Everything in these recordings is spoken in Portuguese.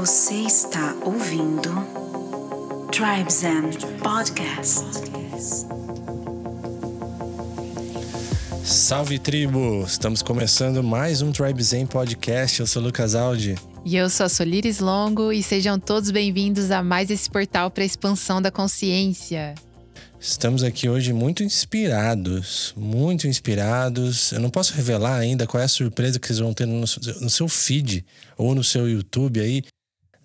Você está ouvindo Tribes and Podcast. Salve tribo! Estamos começando mais um Tribe Zen Podcast. Eu sou o Lucas Aldi. E eu sou a Solires Longo e sejam todos bem-vindos a mais esse portal para a expansão da consciência. Estamos aqui hoje muito inspirados, muito inspirados. Eu não posso revelar ainda qual é a surpresa que vocês vão ter no seu feed ou no seu YouTube aí,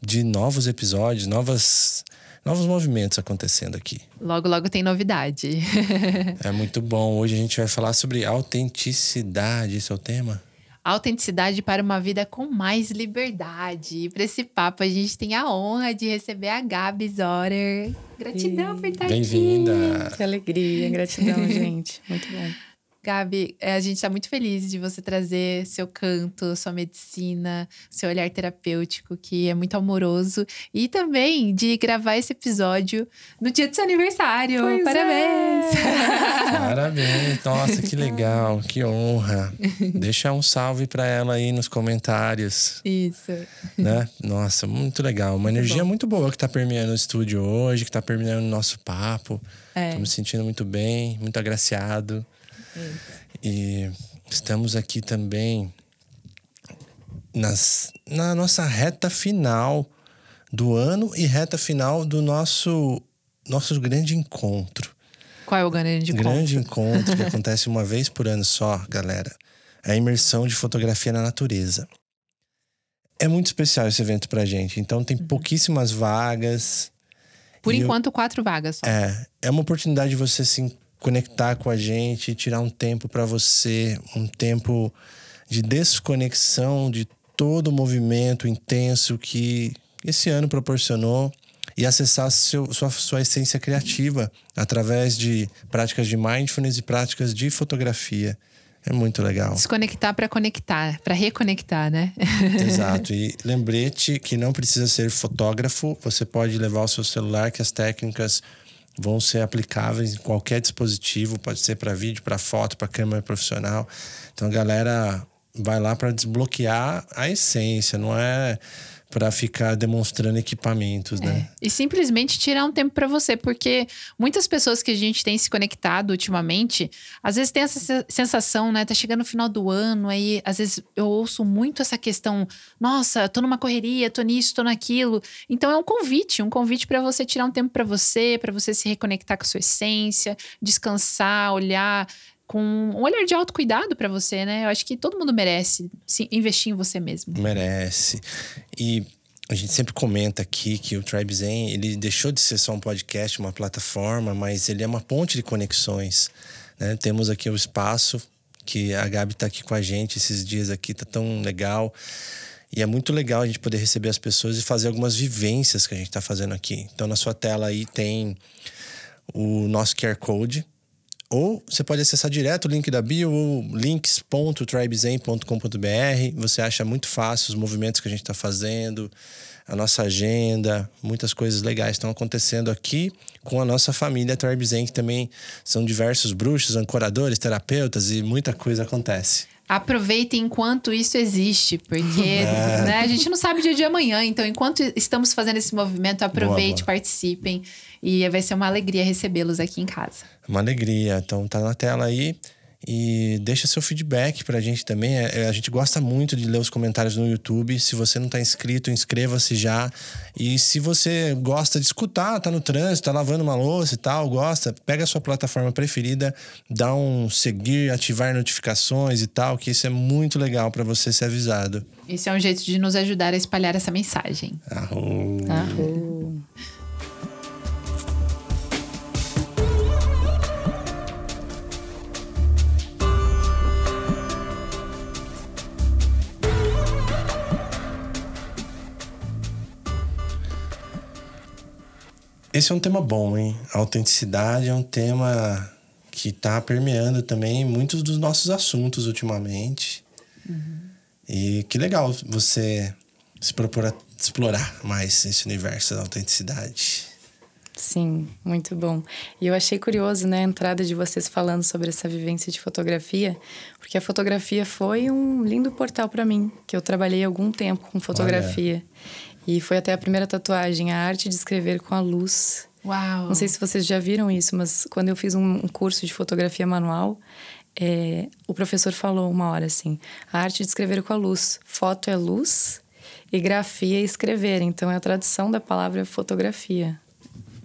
de novos episódios, novas novos movimentos acontecendo aqui. Logo, logo tem novidade. é muito bom. Hoje a gente vai falar sobre autenticidade. Esse é o tema? Autenticidade para uma vida com mais liberdade. E para esse papo, a gente tem a honra de receber a Gabi Zorer. Gratidão e... por estar Bem aqui. Bem-vinda. Que alegria, gratidão, gente. Muito bom. Gabi, é, a gente está muito feliz de você trazer seu canto, sua medicina, seu olhar terapêutico, que é muito amoroso. E também de gravar esse episódio no dia do seu aniversário. Pois Parabéns! É. Parabéns! Nossa, que legal, que honra. Deixa um salve para ela aí nos comentários. Isso. Né? Nossa, muito legal. Uma energia muito boa que está permeando o estúdio hoje, que está permeando o nosso papo. É. me sentindo muito bem, muito agraciado. E estamos aqui também nas, na nossa reta final do ano e reta final do nosso, nosso grande encontro. Qual é o grande encontro? Grande encontro que acontece uma vez por ano só, galera. É a imersão de fotografia na natureza. É muito especial esse evento pra gente. Então tem uhum. pouquíssimas vagas. Por enquanto, eu... quatro vagas só. É. É uma oportunidade de você se conectar com a gente, tirar um tempo para você, um tempo de desconexão de todo o movimento intenso que esse ano proporcionou e acessar seu, sua, sua essência criativa através de práticas de mindfulness e práticas de fotografia. É muito legal. Desconectar para conectar, para reconectar, né? Exato. E lembrete que não precisa ser fotógrafo, você pode levar o seu celular, que as técnicas vão ser aplicáveis em qualquer dispositivo, pode ser para vídeo, para foto, para câmera profissional. Então, galera vai lá para desbloquear a essência, não é para ficar demonstrando equipamentos, né? é. né? E simplesmente tirar um tempo para você, porque muitas pessoas que a gente tem se conectado ultimamente, às vezes tem essa sensação, né? Tá chegando o final do ano, aí às vezes eu ouço muito essa questão: nossa, tô numa correria, tô nisso, tô naquilo. Então é um convite, um convite para você tirar um tempo para você, para você se reconectar com a sua essência, descansar, olhar com um olhar de autocuidado para você, né? Eu acho que todo mundo merece investir em você mesmo. Merece. E a gente sempre comenta aqui que o Tribe Zen, ele deixou de ser só um podcast, uma plataforma, mas ele é uma ponte de conexões. Né? Temos aqui o espaço que a Gabi está aqui com a gente esses dias aqui, tá tão legal. E é muito legal a gente poder receber as pessoas e fazer algumas vivências que a gente está fazendo aqui. Então, na sua tela aí tem o nosso QR Code, ou você pode acessar direto o link da bio, links.tribezen.com.br. Você acha muito fácil os movimentos que a gente está fazendo, a nossa agenda, muitas coisas legais estão acontecendo aqui com a nossa família Tribezen, que também são diversos bruxos, ancoradores, terapeutas e muita coisa acontece aproveitem enquanto isso existe, porque é. né, a gente não sabe o dia de amanhã, então enquanto estamos fazendo esse movimento, aproveite, boa, boa. participem e vai ser uma alegria recebê-los aqui em casa. Uma alegria. Então tá na tela aí. E deixa seu feedback pra gente também. É, é, a gente gosta muito de ler os comentários no YouTube. Se você não tá inscrito, inscreva-se já. E se você gosta de escutar, tá no trânsito, tá lavando uma louça e tal, gosta, pega a sua plataforma preferida, dá um seguir, ativar notificações e tal, que isso é muito legal para você ser avisado. esse é um jeito de nos ajudar a espalhar essa mensagem. Arrou. Arrou. Esse é um tema bom, hein? A autenticidade é um tema que está permeando também muitos dos nossos assuntos ultimamente. Uhum. E que legal você se propor a explorar mais esse universo da autenticidade. Sim, muito bom. E eu achei curioso, né, a entrada de vocês falando sobre essa vivência de fotografia, porque a fotografia foi um lindo portal para mim, que eu trabalhei algum tempo com fotografia. Olha. E foi até a primeira tatuagem, a arte de escrever com a luz. Uau! Não sei se vocês já viram isso, mas quando eu fiz um curso de fotografia manual, é, o professor falou uma hora assim: a arte de escrever com a luz. Foto é luz e grafia é escrever. Então é a tradução da palavra fotografia.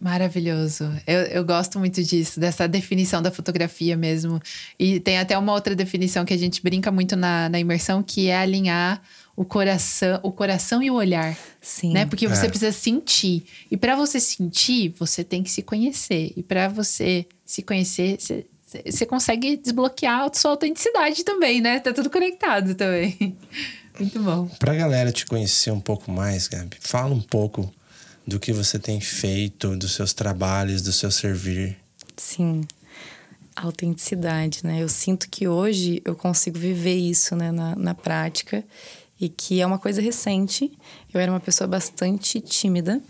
Maravilhoso. Eu, eu gosto muito disso, dessa definição da fotografia mesmo. E tem até uma outra definição que a gente brinca muito na, na imersão, que é alinhar o coração, o coração e o olhar, Sim. né? Porque você é. precisa sentir. E para você sentir, você tem que se conhecer. E para você se conhecer, você, você consegue desbloquear a sua autenticidade também, né? Tá tudo conectado também. Muito bom. Pra galera te conhecer um pouco mais, Gabi, fala um pouco do que você tem feito, dos seus trabalhos, do seu servir. Sim. A autenticidade, né? Eu sinto que hoje eu consigo viver isso, né, na, na prática e que é uma coisa recente. Eu era uma pessoa bastante tímida,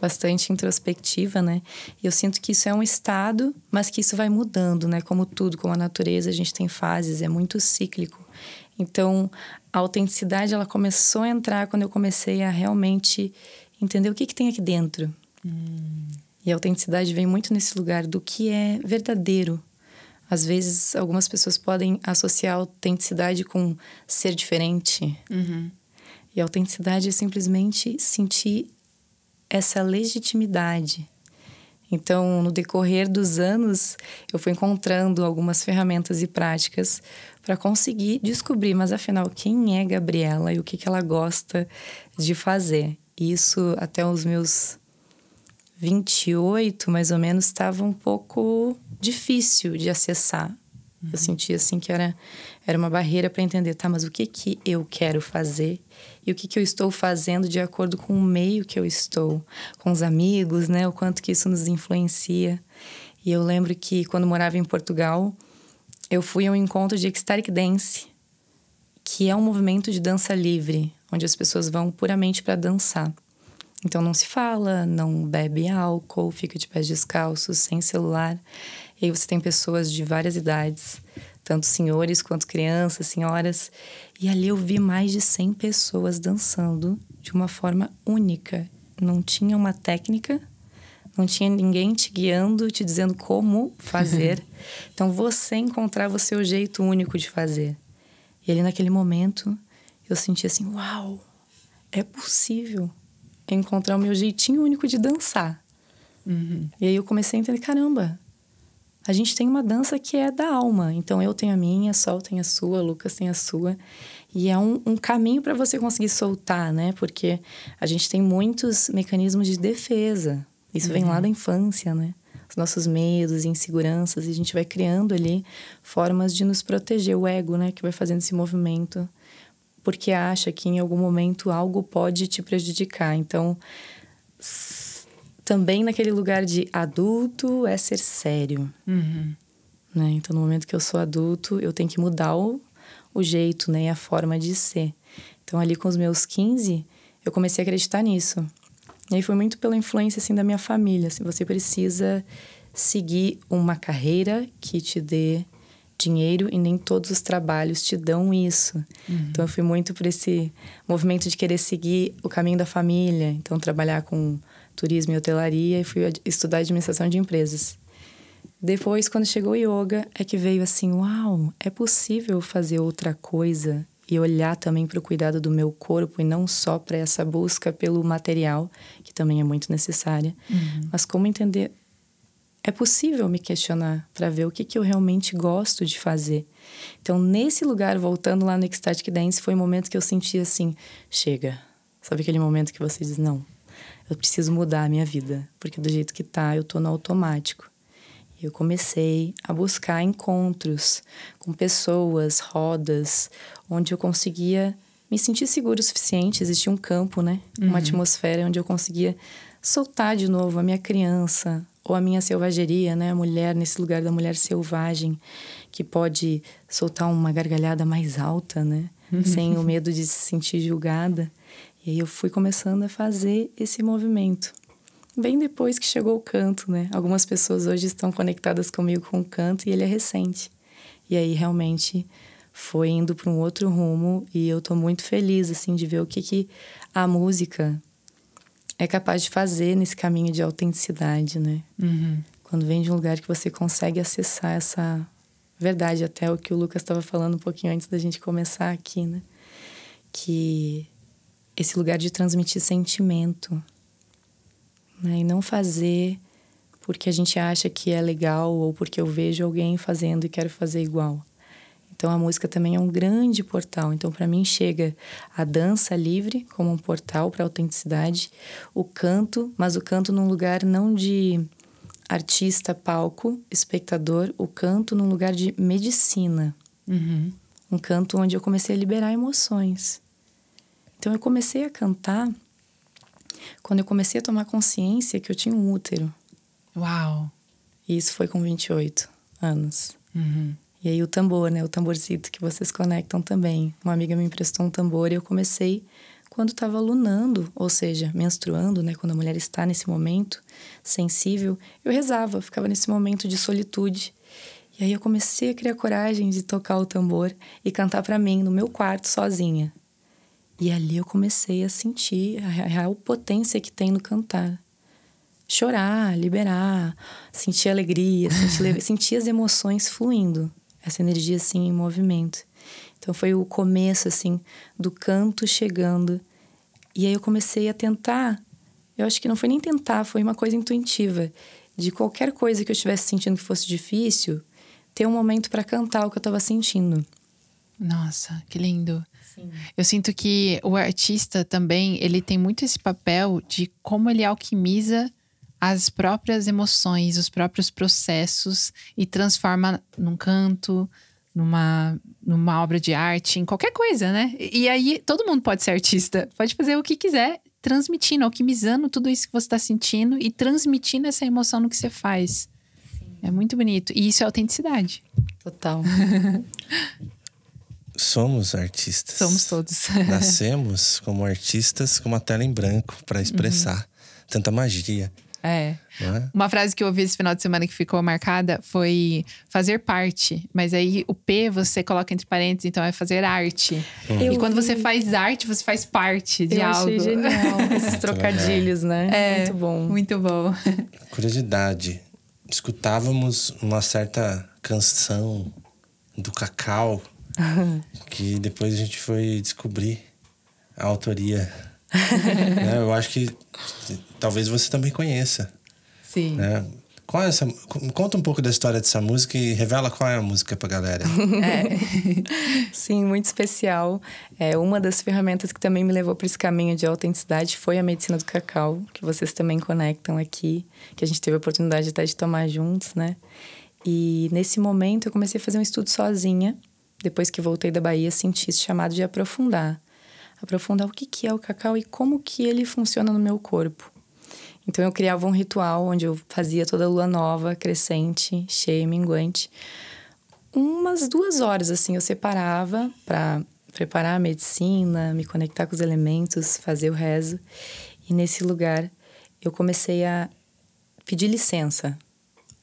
bastante introspectiva, né? E eu sinto que isso é um estado, mas que isso vai mudando, né? Como tudo, como a natureza, a gente tem fases, é muito cíclico. Então, a autenticidade ela começou a entrar quando eu comecei a realmente entender o que, que tem aqui dentro. Hum. E a autenticidade vem muito nesse lugar do que é verdadeiro, às vezes, algumas pessoas podem associar autenticidade com ser diferente. Uhum. E autenticidade é simplesmente sentir essa legitimidade. Então, no decorrer dos anos, eu fui encontrando algumas ferramentas e práticas para conseguir descobrir, mas afinal, quem é Gabriela e o que, que ela gosta de fazer. Isso até os meus 28, mais ou menos, estava um pouco difícil de acessar. Uhum. Eu sentia assim que era, era uma barreira para entender, tá, mas o que que eu quero fazer? E o que que eu estou fazendo de acordo com o meio que eu estou, com os amigos, né? O quanto que isso nos influencia. E eu lembro que quando morava em Portugal, eu fui a um encontro de ecstatic dance, que é um movimento de dança livre, onde as pessoas vão puramente para dançar. Então não se fala, não bebe álcool, fica de pés descalços, sem celular. E aí você tem pessoas de várias idades, tanto senhores quanto crianças, senhoras. E ali eu vi mais de 100 pessoas dançando de uma forma única. Não tinha uma técnica, não tinha ninguém te guiando, te dizendo como fazer. então você encontrava é o seu jeito único de fazer. E ali naquele momento eu senti assim: uau, é possível encontrar o meu jeitinho único de dançar. Uhum. E aí eu comecei a entender: caramba, a gente tem uma dança que é da alma. Então eu tenho a minha, Sol tem a sua, Lucas tem a sua. E é um, um caminho para você conseguir soltar, né? Porque a gente tem muitos mecanismos de defesa. Isso uhum. vem lá uhum. da infância, né? Os nossos medos, inseguranças, e a gente vai criando ali formas de nos proteger, o ego, né? Que vai fazendo esse movimento porque acha que em algum momento algo pode te prejudicar. Então, também naquele lugar de adulto é ser sério. Uhum. Né? Então, no momento que eu sou adulto, eu tenho que mudar o, o jeito né? a forma de ser. Então, ali com os meus 15, eu comecei a acreditar nisso. E aí foi muito pela influência assim da minha família, assim, você precisa seguir uma carreira que te dê dinheiro e nem todos os trabalhos te dão isso. Uhum. Então eu fui muito para esse movimento de querer seguir o caminho da família, então trabalhar com turismo e hotelaria e fui estudar administração de empresas. Depois, quando chegou o yoga, é que veio assim, uau, é possível fazer outra coisa e olhar também para o cuidado do meu corpo e não só para essa busca pelo material, que também é muito necessária, uhum. mas como entender é possível me questionar para ver o que, que eu realmente gosto de fazer. Então, nesse lugar, voltando lá no Ecstatic Dance, foi o um momento que eu senti assim: chega. Sabe aquele momento que você diz: não, eu preciso mudar a minha vida, porque do jeito que tá, eu tô no automático. E Eu comecei a buscar encontros com pessoas, rodas, onde eu conseguia me sentir seguro o suficiente. Existia um campo, né? Uma uhum. atmosfera onde eu conseguia soltar de novo a minha criança, ou a minha selvageria, né? A mulher nesse lugar da mulher selvagem que pode soltar uma gargalhada mais alta, né? Uhum. Sem o medo de se sentir julgada. E aí eu fui começando a fazer esse movimento. Bem depois que chegou o canto, né? Algumas pessoas hoje estão conectadas comigo com o canto e ele é recente. E aí realmente foi indo para um outro rumo e eu tô muito feliz assim de ver o que que a música é capaz de fazer nesse caminho de autenticidade, né? Uhum. Quando vem de um lugar que você consegue acessar essa verdade, até o que o Lucas estava falando um pouquinho antes da gente começar aqui, né? Que esse lugar de transmitir sentimento, né? E não fazer porque a gente acha que é legal ou porque eu vejo alguém fazendo e quero fazer igual. Então a música também é um grande portal. Então para mim chega a dança livre como um portal para autenticidade, o canto, mas o canto num lugar não de artista, palco, espectador, o canto num lugar de medicina. Uhum. Um canto onde eu comecei a liberar emoções. Então eu comecei a cantar quando eu comecei a tomar consciência que eu tinha um útero. Uau! E isso foi com 28 anos. Uhum. E aí o tambor, né? O tamborzito que vocês conectam também. Uma amiga me emprestou um tambor e eu comecei quando estava lunando, ou seja, menstruando, né? Quando a mulher está nesse momento sensível, eu rezava, ficava nesse momento de solitude. E aí eu comecei a criar coragem de tocar o tambor e cantar para mim no meu quarto sozinha. E ali eu comecei a sentir a real potência que tem no cantar. Chorar, liberar, sentir alegria, sentir, sentir as emoções fluindo essa energia assim em movimento. Então foi o começo assim do canto chegando. E aí eu comecei a tentar. Eu acho que não foi nem tentar, foi uma coisa intuitiva de qualquer coisa que eu estivesse sentindo que fosse difícil, ter um momento para cantar o que eu estava sentindo. Nossa, que lindo. Eu sinto que o artista também, ele tem muito esse papel de como ele alquimiza as próprias emoções, os próprios processos e transforma num canto, numa, numa obra de arte, em qualquer coisa, né? E, aí todo mundo pode ser artista, pode fazer o que quiser, transmitindo, alquimizando tudo isso que você está sentindo e transmitindo essa emoção no que você faz. Sim. É muito bonito. E isso é autenticidade. Total. Somos artistas. Somos todos. Nascemos como artistas com uma tela em branco para expressar uhum. tanta magia. É. é. Uma frase que eu ouvi esse final de semana que ficou marcada foi fazer parte. Mas aí o P você coloca entre parênteses, então é fazer arte. Hum. E quando vi. você faz arte, você faz parte de eu algo. Achei genial. Esses trocadilhos, né? É, muito bom. Muito bom. Curiosidade. Escutávamos uma certa canção do Cacau que depois a gente foi descobrir a autoria. né? Eu acho que talvez você também conheça. Sim. Né? Qual é essa, conta um pouco da história dessa música e revela qual é a música para a galera. É. Sim, muito especial. É, uma das ferramentas que também me levou para esse caminho de autenticidade foi a medicina do cacau, que vocês também conectam aqui, que a gente teve a oportunidade até de tomar juntos, né? E nesse momento eu comecei a fazer um estudo sozinha. Depois que voltei da Bahia, senti esse chamado de aprofundar aprofundar o que, que é o cacau e como que ele funciona no meu corpo. Então eu criava um ritual onde eu fazia toda a lua nova, crescente, cheia e minguante. Umas duas horas assim eu separava para preparar a medicina, me conectar com os elementos, fazer o rezo. E nesse lugar eu comecei a pedir licença,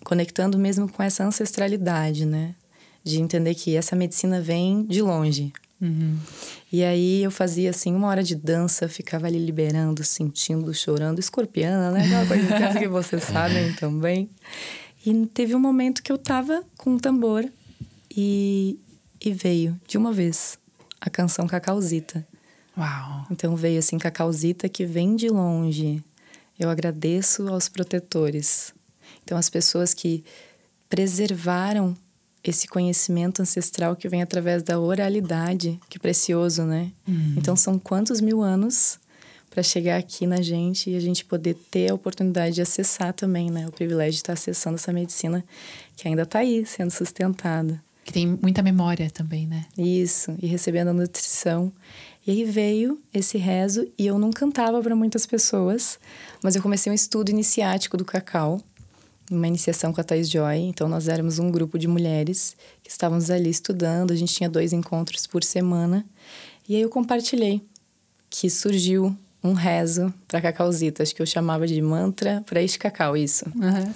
conectando mesmo com essa ancestralidade, né? De entender que essa medicina vem de longe. Uhum. E aí eu fazia assim uma hora de dança, ficava ali liberando, sentindo, chorando, escorpiana, né? Aquela coisa que vocês sabem também. E teve um momento que eu tava com um tambor e, e veio de uma vez a canção Cacauzita. Uau! Então veio assim Cacauzita que vem de longe. Eu agradeço aos protetores. Então as pessoas que preservaram esse conhecimento ancestral que vem através da oralidade, que é precioso, né? Uhum. Então são quantos mil anos para chegar aqui na gente e a gente poder ter a oportunidade de acessar também, né? O privilégio de estar acessando essa medicina que ainda está aí sendo sustentada. Que tem muita memória também, né? Isso, e recebendo a nutrição. E aí veio esse rezo e eu não cantava para muitas pessoas, mas eu comecei um estudo iniciático do cacau uma iniciação com a Thais Joy. Então, nós éramos um grupo de mulheres que estávamos ali estudando. A gente tinha dois encontros por semana. E aí eu compartilhei que surgiu um rezo para cacauzita. Acho que eu chamava de mantra para este cacau, isso. Uhum.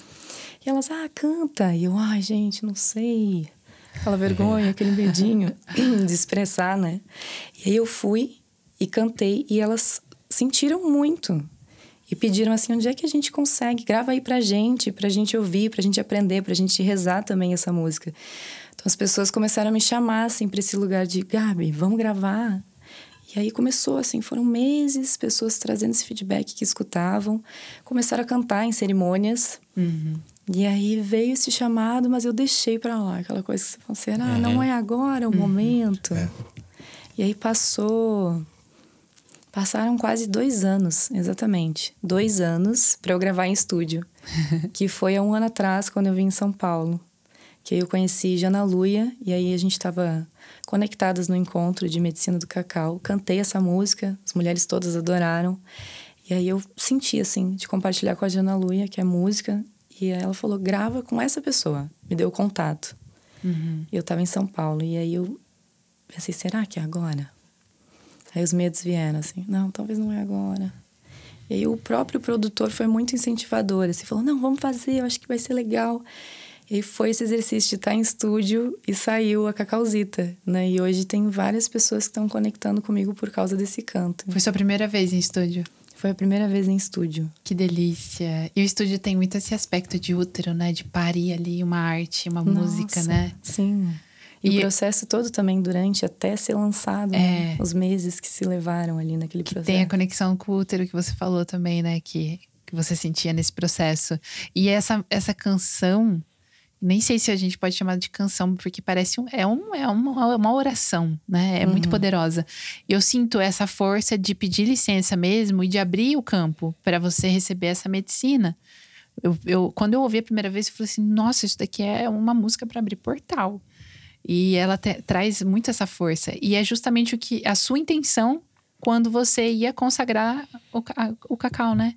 E elas, ah, canta. E eu, ai, gente, não sei. Aquela vergonha, aquele medinho de expressar, né? E aí eu fui e cantei e elas sentiram muito e pediram assim: onde é que a gente consegue? Grava aí pra gente, pra gente ouvir, pra gente aprender, pra gente rezar também essa música. Então as pessoas começaram a me chamar assim pra esse lugar de Gabi, vamos gravar. E aí começou assim, foram meses pessoas trazendo esse feedback que escutavam, começaram a cantar em cerimônias. Uhum. E aí veio esse chamado, mas eu deixei para lá aquela coisa que você falou, assim, ah, será? Uhum. Não é agora é o uhum. momento. É. E aí passou Passaram quase dois anos, exatamente. Dois anos para eu gravar em estúdio. que foi há um ano atrás, quando eu vim em São Paulo. Que aí eu conheci Jana Luia, e aí a gente estava conectadas no encontro de Medicina do Cacau. Cantei essa música, as mulheres todas adoraram. E aí eu senti, assim, de compartilhar com a Jana Luia, que é música. E ela falou, grava com essa pessoa. Me deu o contato. Uhum. Eu estava em São Paulo. E aí eu pensei, será que é agora? Aí os medos vieram assim: não, talvez não é agora. E aí o próprio produtor foi muito incentivador. Assim, falou: não, vamos fazer, eu acho que vai ser legal. E foi esse exercício de estar em estúdio e saiu a Cacauzita, né? E hoje tem várias pessoas que estão conectando comigo por causa desse canto. Foi sua primeira vez em estúdio? Foi a primeira vez em estúdio. Que delícia. E o estúdio tem muito esse aspecto de útero, né? De parir ali uma arte, uma Nossa, música, né? Sim. E, e o processo todo também durante até ser lançado, né? é, né? os meses que se levaram ali naquele que processo. Tem a conexão com o útero que você falou também, né? Que, que você sentia nesse processo. E essa, essa canção, nem sei se a gente pode chamar de canção, porque parece um, é, um, é uma, é uma oração, né? É uhum. muito poderosa. Eu sinto essa força de pedir licença mesmo e de abrir o campo para você receber essa medicina. Eu, eu, quando eu ouvi a primeira vez, eu falei assim: nossa, isso daqui é uma música para abrir portal. E ela te, traz muito essa força. E é justamente o que a sua intenção quando você ia consagrar o, o cacau, né?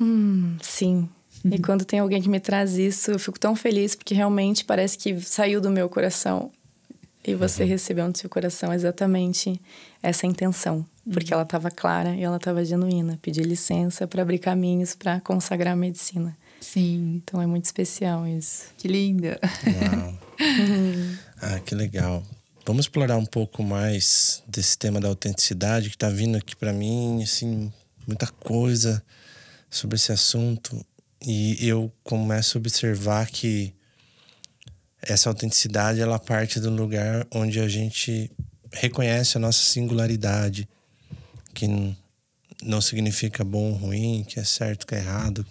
Hum, sim. Uhum. E quando tem alguém que me traz isso, eu fico tão feliz porque realmente parece que saiu do meu coração. E você uhum. recebeu no seu coração exatamente essa intenção, uhum. porque ela estava clara e ela estava genuína. Pedir licença para abrir caminhos para consagrar a medicina. Sim. Então é muito especial isso. Que linda. Uau. Ah, que legal. Vamos explorar um pouco mais desse tema da autenticidade que está vindo aqui para mim, assim, muita coisa sobre esse assunto. E eu começo a observar que essa autenticidade ela parte de um lugar onde a gente reconhece a nossa singularidade, que não significa bom ou ruim, que é certo, que é errado,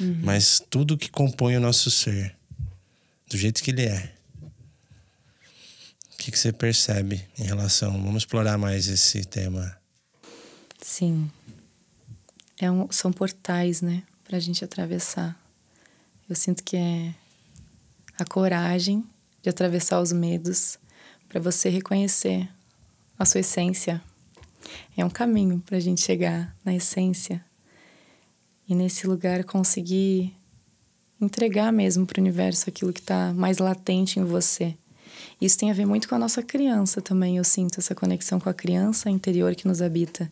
uhum. mas tudo que compõe o nosso ser, do jeito que ele é que, que você percebe em relação? Vamos explorar mais esse tema. Sim. É um, são portais, né? Para a gente atravessar. Eu sinto que é a coragem de atravessar os medos para você reconhecer a sua essência. É um caminho para a gente chegar na essência e nesse lugar conseguir entregar mesmo para o universo aquilo que está mais latente em você isso tem a ver muito com a nossa criança também. Eu sinto essa conexão com a criança interior que nos habita.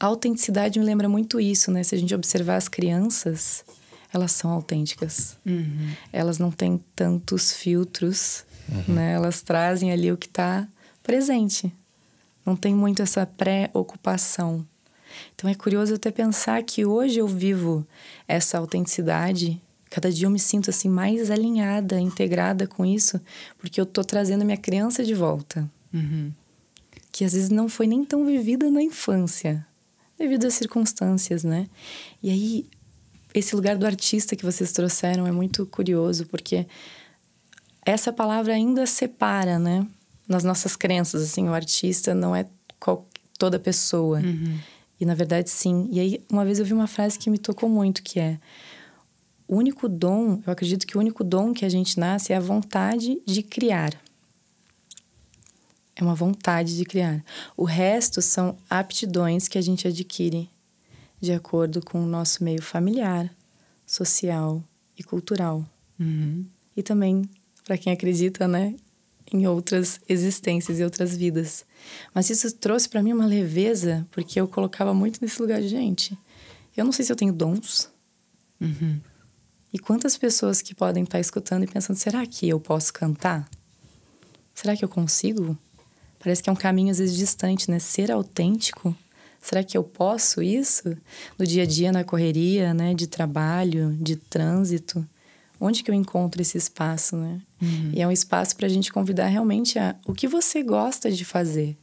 A autenticidade me lembra muito isso, né? Se a gente observar as crianças, elas são autênticas. Uhum. Elas não têm tantos filtros, uhum. né? Elas trazem ali o que está presente. Não tem muito essa pré-ocupação. Então é curioso até pensar que hoje eu vivo essa autenticidade Cada dia eu me sinto assim mais alinhada, integrada com isso, porque eu tô trazendo minha criança de volta. Uhum. Que às vezes não foi nem tão vivida na infância, devido às circunstâncias, né? E aí, esse lugar do artista que vocês trouxeram é muito curioso, porque essa palavra ainda separa, né? Nas nossas crenças, assim, o artista não é toda pessoa. Uhum. E na verdade, sim. E aí, uma vez eu vi uma frase que me tocou muito, que é o único dom, eu acredito que o único dom que a gente nasce é a vontade de criar. É uma vontade de criar. O resto são aptidões que a gente adquire de acordo com o nosso meio familiar, social e cultural. Uhum. E também, para quem acredita, né, em outras existências e outras vidas. Mas isso trouxe para mim uma leveza, porque eu colocava muito nesse lugar de gente. Eu não sei se eu tenho dons. Uhum. E quantas pessoas que podem estar tá escutando e pensando: será que eu posso cantar? Será que eu consigo? Parece que é um caminho às vezes distante, né? Ser autêntico. Será que eu posso isso? No dia a dia, na correria, né? De trabalho, de trânsito. Onde que eu encontro esse espaço, né? Uhum. E é um espaço para a gente convidar realmente a o que você gosta de fazer,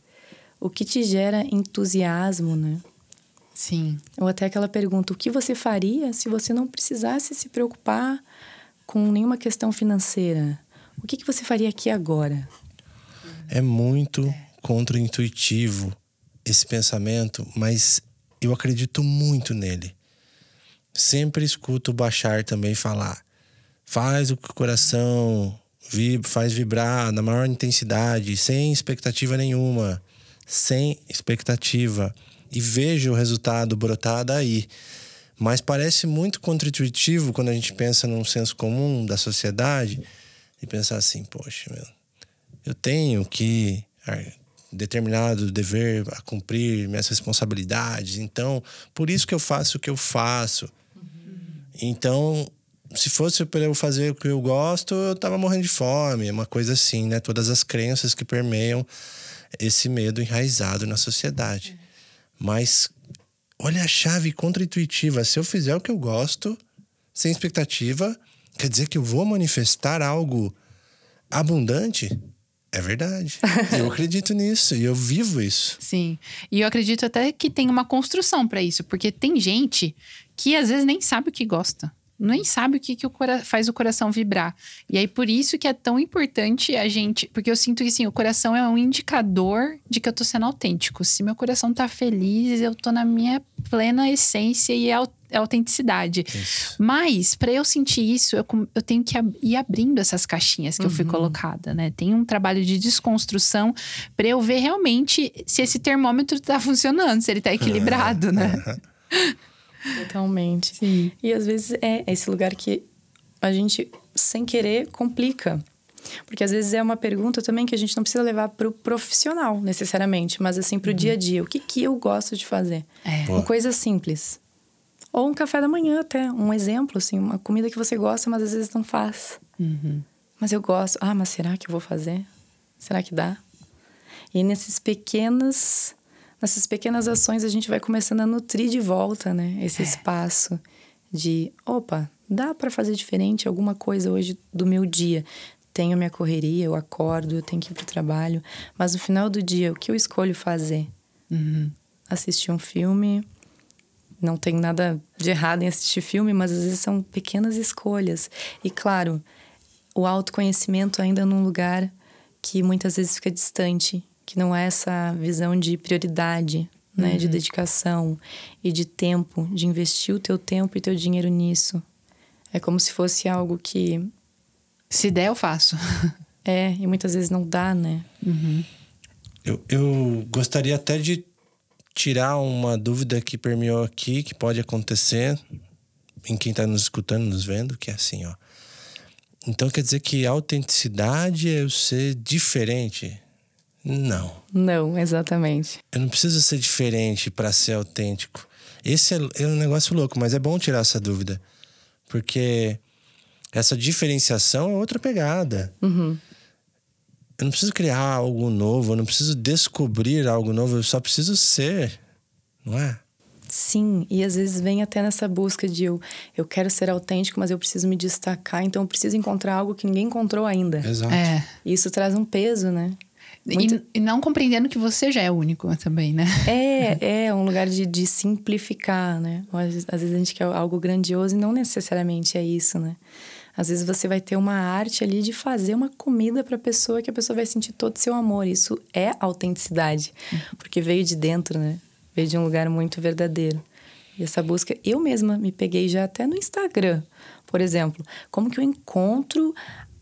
o que te gera entusiasmo, né? Sim. Ou até aquela pergunta: o que você faria se você não precisasse se preocupar com nenhuma questão financeira? O que, que você faria aqui agora? É muito é. contraintuitivo esse pensamento, mas eu acredito muito nele. Sempre escuto o Bachar também falar: faz o que o coração vibra, faz vibrar na maior intensidade, sem expectativa nenhuma. Sem expectativa e vejo o resultado brotar daí. Mas parece muito contraintuitivo quando a gente pensa num senso comum da sociedade e pensar assim, poxa, meu, eu tenho que ah, determinado dever a cumprir, minhas responsabilidades. Então, por isso que eu faço o que eu faço. Então, se fosse para eu fazer o que eu gosto, eu tava morrendo de fome, é uma coisa assim, né? Todas as crenças que permeiam esse medo enraizado na sociedade. Mas olha a chave contraintuitiva. Se eu fizer o que eu gosto, sem expectativa, quer dizer que eu vou manifestar algo abundante? É verdade. Eu acredito nisso e eu vivo isso. Sim. E eu acredito até que tem uma construção para isso, porque tem gente que às vezes nem sabe o que gosta nem sabe o que, que o faz o coração vibrar. E aí, por isso que é tão importante a gente. Porque eu sinto que assim, o coração é um indicador de que eu tô sendo autêntico. Se meu coração tá feliz, eu tô na minha plena essência e é autenticidade. Isso. Mas, para eu sentir isso, eu, eu, tenho que ir abrindo essas caixinhas que uhum. eu fui uhum. colocada, né? Tem um trabalho de desconstrução para eu ver realmente se esse termômetro tá funcionando, se ele tá equilibrado, é. né? Totalmente. Sim. E às vezes é esse lugar que a gente, sem querer, complica. Porque às vezes é uma pergunta também que a gente não precisa levar para o profissional necessariamente, mas assim para o uhum. dia a dia. O que, que eu gosto de fazer? É. Uma coisa simples. Ou um café da manhã até, um exemplo, assim, uma comida que você gosta, mas às vezes não faz. Uhum. Mas eu gosto. Ah, mas será que eu vou fazer? Será que dá? E nesses pequenos essas pequenas ações a gente vai começando a nutrir de volta, né? Esse é. espaço de, opa, dá para fazer diferente alguma coisa hoje do meu dia. Tenho minha correria, eu acordo, eu tenho que ir pro trabalho, mas no final do dia o que eu escolho fazer? Uhum. Assistir um filme, não tem nada de errado em assistir filme, mas às vezes são pequenas escolhas. E claro, o autoconhecimento ainda num lugar que muitas vezes fica distante que não é essa visão de prioridade, né, uhum. de dedicação e de tempo, de investir o teu tempo e teu dinheiro nisso. É como se fosse algo que se der eu faço. é, e muitas vezes não dá, né? Uhum. Eu, eu gostaria até de tirar uma dúvida que permeou aqui, que pode acontecer em quem está nos escutando, nos vendo, que é assim, ó. Então quer dizer que autenticidade é eu ser diferente não. Não, exatamente. Eu não preciso ser diferente para ser autêntico. Esse é, é, um negócio louco, mas é bom tirar essa dúvida. Porque essa diferenciação é outra pegada. Uhum. Eu não preciso criar algo novo, eu não preciso descobrir algo novo, eu só preciso ser, não é? Sim, e às vezes vem até nessa busca de eu, eu quero ser autêntico, mas eu preciso me destacar, então eu preciso encontrar algo que ninguém encontrou ainda. Exato. É. Isso traz um peso, né? Muito... E, e, não compreendendo que você já é único também, né? É, é um lugar de, de simplificar, né? Às, às vezes a gente quer algo grandioso e não necessariamente é isso, né? Às vezes você vai ter uma arte ali de fazer uma comida para a pessoa que a pessoa vai sentir todo o seu amor. Isso é autenticidade, uhum. porque veio de dentro, né? Veio de um lugar muito verdadeiro. E essa busca, eu mesma me peguei já até no Instagram, por exemplo. Como que eu encontro.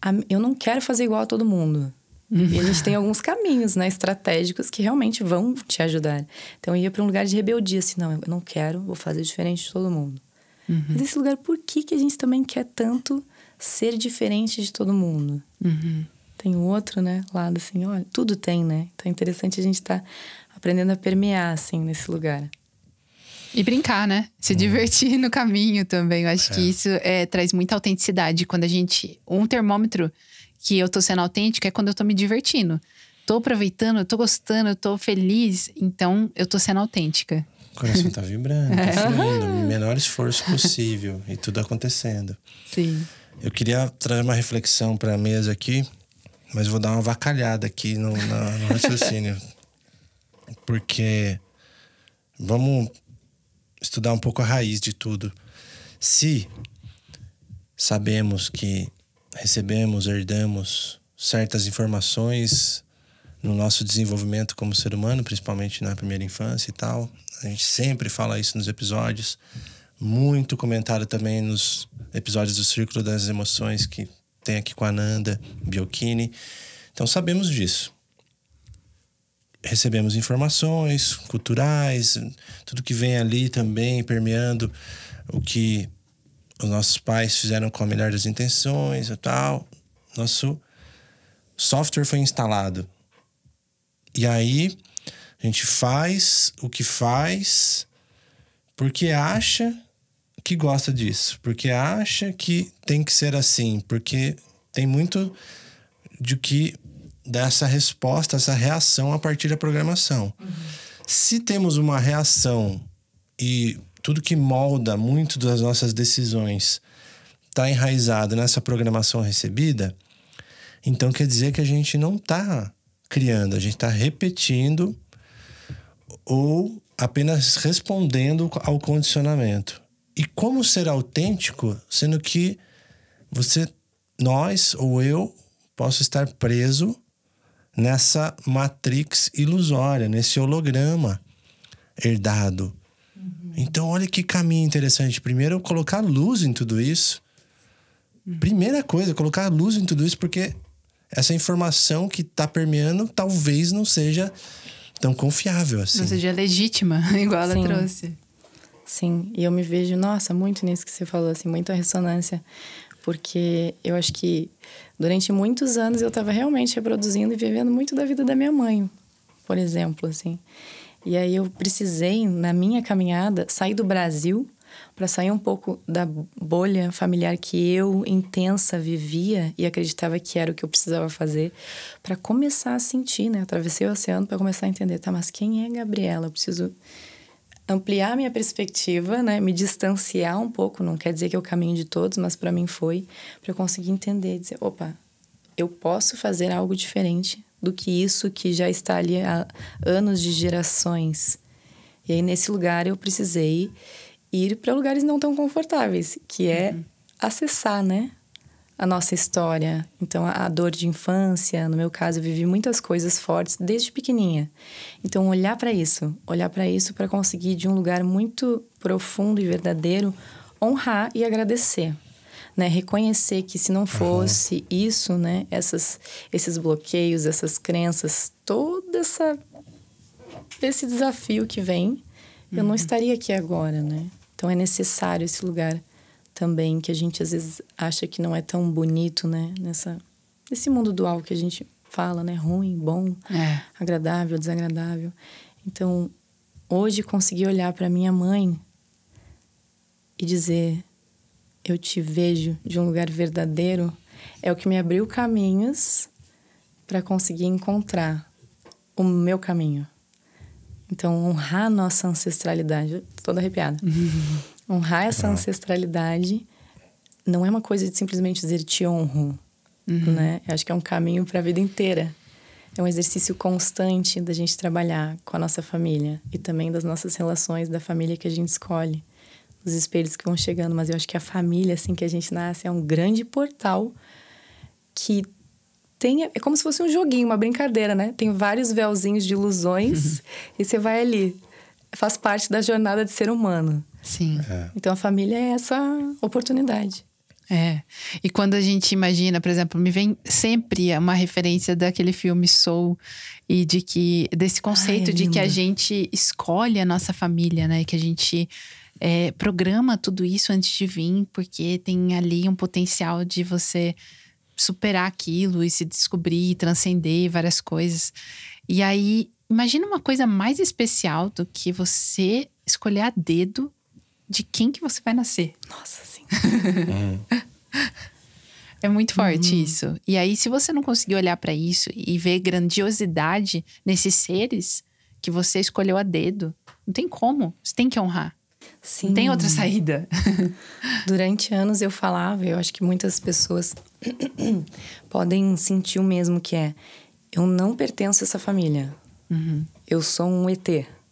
A... Eu não quero fazer igual a todo mundo. E a gente tem alguns caminhos, né, estratégicos que realmente vão te ajudar. Então eu ia para um lugar de rebeldia, assim, não, eu não quero, vou fazer diferente de todo mundo. Uhum. Mas esse lugar, por que, que a gente também quer tanto ser diferente de todo mundo? Uhum. Tem outro, né, lado assim, olha, tudo tem, né? Então é interessante a gente estar tá aprendendo a permear, assim, nesse lugar. E brincar, né? Se hum. divertir no caminho também. Eu acho é. que isso é, traz muita autenticidade. Quando a gente. Um termômetro que eu tô sendo autêntica é quando eu tô me divertindo. Tô aproveitando, tô gostando, tô feliz, então eu tô sendo autêntica. O coração tá vibrando, tá é. fluindo, o menor esforço possível e tudo acontecendo. Sim. Eu queria trazer uma reflexão para a mesa aqui, mas vou dar uma vacalhada aqui no, na, no raciocínio. Porque vamos estudar um pouco a raiz de tudo. Se sabemos que recebemos, herdamos certas informações no nosso desenvolvimento como ser humano, principalmente na primeira infância e tal. A gente sempre fala isso nos episódios. Muito comentário também nos episódios do Círculo das Emoções que tem aqui com a Nanda Biokini. Então sabemos disso. Recebemos informações culturais, tudo que vem ali também permeando o que os nossos pais fizeram com a melhor das intenções e tal. Nosso software foi instalado. E aí a gente faz o que faz porque acha que gosta disso, porque acha que tem que ser assim, porque tem muito de que dessa resposta, essa reação a partir da programação. Uhum. Se temos uma reação e tudo que molda muito das nossas decisões está enraizado nessa programação recebida, então quer dizer que a gente não está criando, a gente está repetindo ou apenas respondendo ao condicionamento. E como ser autêntico, sendo que você, nós ou eu, posso estar preso nessa matrix ilusória, nesse holograma herdado então, olha que caminho interessante. Primeiro, colocar luz em tudo isso. Primeira coisa, colocar luz em tudo isso, porque essa informação que está permeando talvez não seja tão confiável assim. Não seja legítima, igual Sim. ela trouxe. Sim, e eu me vejo, nossa, muito nisso que você falou, assim, muita ressonância. Porque eu acho que durante muitos anos eu estava realmente reproduzindo e vivendo muito da vida da minha mãe, por exemplo, assim. E aí eu precisei, na minha caminhada, sair do Brasil para sair um pouco da bolha familiar que eu intensa vivia e acreditava que era o que eu precisava fazer para começar a sentir, né? Atravessei o oceano para começar a entender, tá, mas quem é Gabriela? Eu preciso ampliar minha perspectiva, né? Me distanciar um pouco, não quer dizer que é o caminho de todos, mas para mim foi para eu conseguir entender, dizer, opa, eu posso fazer algo diferente do que isso que já está ali há anos de gerações. E aí, nesse lugar, eu precisei ir para lugares não tão confortáveis, que é uhum. acessar, né? A nossa história. Então, a, dor de infância, no meu caso, eu vivi muitas coisas fortes desde pequenininha. Então, olhar para isso, olhar para isso para conseguir, de um lugar muito profundo e verdadeiro, honrar e agradecer né, reconhecer que se não fosse uhum. isso, né, essas, esses bloqueios, essas crenças, todo essa, esse desafio que vem, uhum. eu não uhum. estaria aqui agora, né? Então é necessário esse lugar também que a gente às vezes acha que não é tão bonito, né? Nessa, nesse mundo dual que a gente fala, né? Ruim, bom, é. agradável, desagradável. Então hoje consegui olhar para minha mãe e dizer eu te vejo de um lugar verdadeiro é o que me abriu caminhos para conseguir encontrar o meu caminho. Então, honrar nossa ancestralidade. Toda arrepiada. honrar essa ancestralidade não é uma coisa de simplesmente dizer te honro, uhum. né? Eu acho que é um caminho para a vida inteira. É um exercício constante da gente trabalhar com a nossa família e também das nossas relações da família que a gente escolhe os espelhos que vão chegando, mas eu acho que a família, assim, que a gente nasce, é um grande portal que tem. É como se fosse um joguinho, uma brincadeira, né? Tem vários véuzinhos de ilusões uhum. e você vai ali. Faz parte da jornada de ser humano. Sim. É. Então a família é essa oportunidade. É. E quando a gente imagina, por exemplo, me vem sempre uma referência daquele filme Soul e de que desse conceito Ai, é de que a gente escolhe a nossa família, né? Que a gente é, programa tudo isso antes de vir, porque tem ali um potencial de você superar aquilo e se descobrir, transcender várias coisas. E aí, imagina uma coisa mais especial do que você escolher a dedo de quem que você vai nascer. Nossa, sim. é muito forte uhum. isso. E aí, se você não conseguir olhar para isso e ver grandiosidade nesses seres que você escolheu a dedo, não tem como. Você tem que honrar. Sim. Não tem outra saída. Durante anos eu falava, eu acho que muitas pessoas podem sentir o mesmo que é. Eu não pertenço a essa família. Uhum. Eu sou um ET.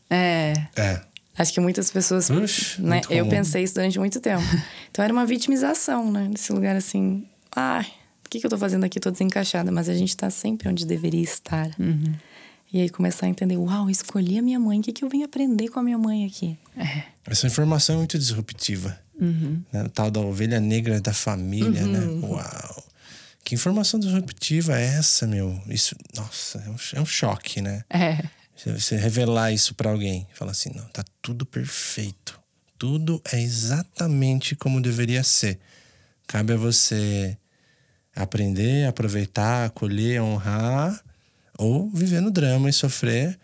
É. É. Acho que muitas pessoas. né? Eu pensei isso durante muito tempo. Então era uma vitimização, né? Desse lugar assim. Ai, ah, o que, que eu tô fazendo aqui? Tô desencaixada. Mas a gente tá sempre onde deveria estar. Uhum. E aí começar a entender, uau, escolhi a minha mãe, o que, que eu vim aprender com a minha mãe aqui? É. Essa informação é muito disruptiva. Uhum. Né? O tal da ovelha negra da família, né? uhum. né? Uau! Que informação disruptiva é essa, meu? Isso, nossa, é um, é um choque, né? É. Você revelar isso para alguém, falar assim, não, tá tudo perfeito. Tudo é exatamente como deveria ser. Cabe a você aprender, aproveitar, acolher, honrar ou viver no drama e sofrer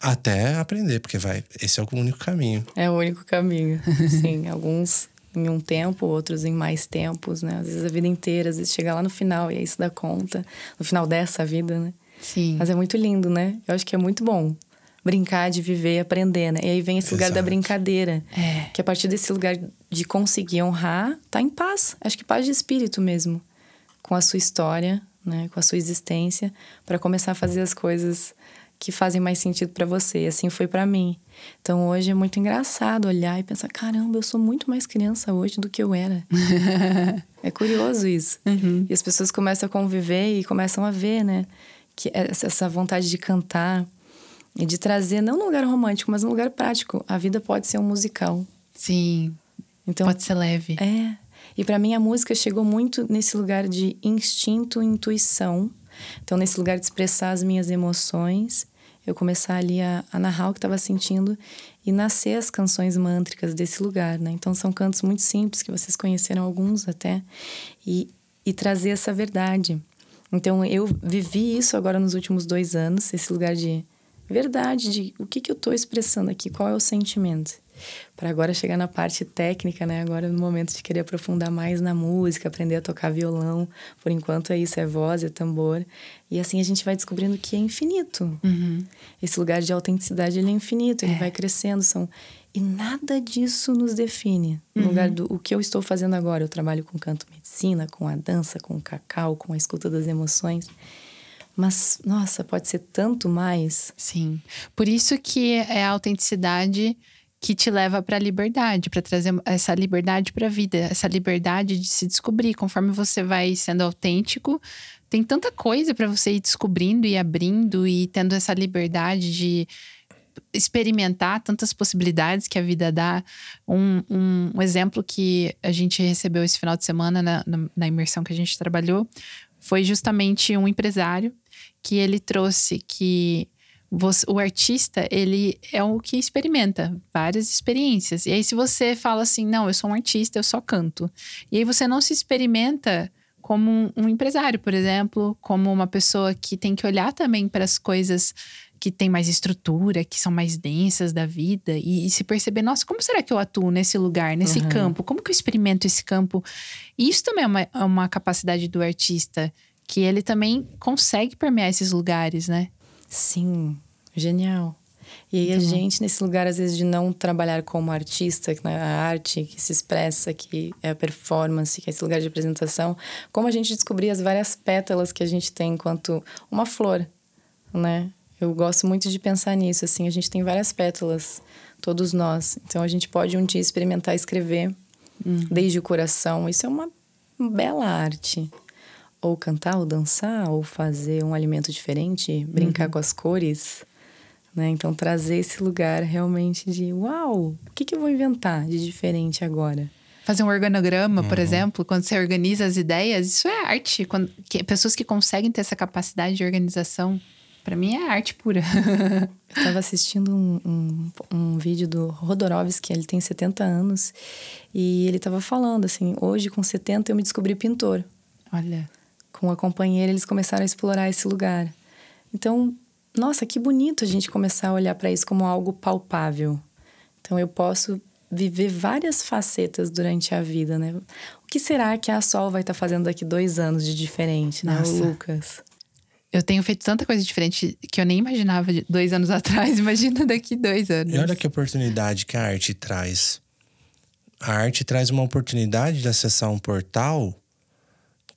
até aprender, porque vai, esse é o único caminho. É o único caminho. Sim, alguns em um tempo, outros em mais tempos, né? Às vezes a vida inteira, às vezes chega lá no final e aí se dá conta, no final dessa vida, né? Sim. Mas é muito lindo, né? Eu acho que é muito bom brincar, de viver, aprender, né? E aí vem esse lugar da brincadeira, é. que a partir desse lugar de conseguir honrar, tá em paz, acho que paz de espírito mesmo, com a sua história, né, com a sua existência, para começar a fazer as coisas que fazem mais sentido para você. Assim foi para mim. Então hoje é muito engraçado olhar e pensar: caramba, eu sou muito mais criança hoje do que eu era. é curioso isso. Uhum. E as pessoas começam a conviver e começam a ver, né? Que é essa vontade de cantar e de trazer, não num lugar romântico, mas num lugar prático. A vida pode ser um musical. Sim. Então, pode ser leve. É. E para mim a música chegou muito nesse lugar de instinto, intuição. Então nesse lugar de expressar as minhas emoções, eu começar ali a, a narrar o que estava sentindo e nascer as canções mântricas desse lugar, né? Então são cantos muito simples que vocês conheceram alguns até e, e trazer essa verdade. Então eu vivi isso agora nos últimos dois anos, esse lugar de verdade, de o que, que eu estou expressando aqui, qual é o sentimento para agora chegar na parte técnica, né? Agora no é momento de querer aprofundar mais na música, aprender a tocar violão. Por enquanto é isso, é voz, é tambor. E assim a gente vai descobrindo que é infinito. Uhum. Esse lugar de autenticidade ele é infinito, ele é. vai crescendo, são e nada disso nos define. No uhum. lugar do o que eu estou fazendo agora, eu trabalho com canto medicina, com a dança, com o cacau, com a escuta das emoções. Mas, nossa, pode ser tanto mais. Sim. Por isso que é a autenticidade que te leva para a liberdade, para trazer essa liberdade para a vida, essa liberdade de se descobrir. Conforme você vai sendo autêntico, tem tanta coisa para você ir descobrindo e abrindo e tendo essa liberdade de experimentar tantas possibilidades que a vida dá. Um, um, um exemplo que a gente recebeu esse final de semana na, na, na imersão que a gente trabalhou foi justamente um empresário que ele trouxe que você, o artista, ele é o que experimenta várias experiências. E aí, se você fala assim, não, eu sou um artista, eu só canto. E aí você não se experimenta como um, um empresário, por exemplo, como uma pessoa que tem que olhar também para as coisas que tem mais estrutura, que são mais densas da vida, e, e, se perceber, nossa, como será que eu atuo nesse lugar, nesse uhum. campo? Como que eu experimento esse campo? E isso também é uma, é uma capacidade do artista, que ele também consegue permear esses lugares, né? Sim, genial. E aí a gente, nesse lugar, às vezes, de não trabalhar como artista, é a arte que se expressa, que é a performance, que é esse lugar de apresentação, como a gente descobrir as várias pétalas que a gente tem enquanto uma flor, né? Eu gosto muito de pensar nisso, assim, a gente tem várias pétalas, todos nós. Então a gente pode um dia experimentar escrever hum. desde o coração. Isso é uma bela arte ou cantar, ou dançar, ou fazer um alimento diferente, brincar uhum. com as cores. Né? Então, trazer esse lugar realmente de uau, o que, que eu vou inventar de diferente agora? Fazer um organograma, uhum. por exemplo, quando você organiza as ideias, isso é arte. Quando, que, pessoas que conseguem ter essa capacidade de organização, para mim é arte pura. eu estava assistindo um, um, um, vídeo do Rodorovski, ele tem 70 anos, e ele estava falando assim: hoje com 70 eu me descobri pintor. Olha com a companheira, eles começaram a explorar esse lugar. Então, nossa, que bonito a gente começar a olhar para isso como algo palpável. Então, eu posso viver várias facetas durante a vida, né? O que será que a Sol vai estar tá fazendo daqui dois anos de diferente, né, nossa. Lucas? Eu tenho feito tanta coisa diferente que eu nem imaginava dois anos atrás. Imagina daqui dois anos. E olha que oportunidade que a arte traz. A arte traz uma oportunidade de acessar um portal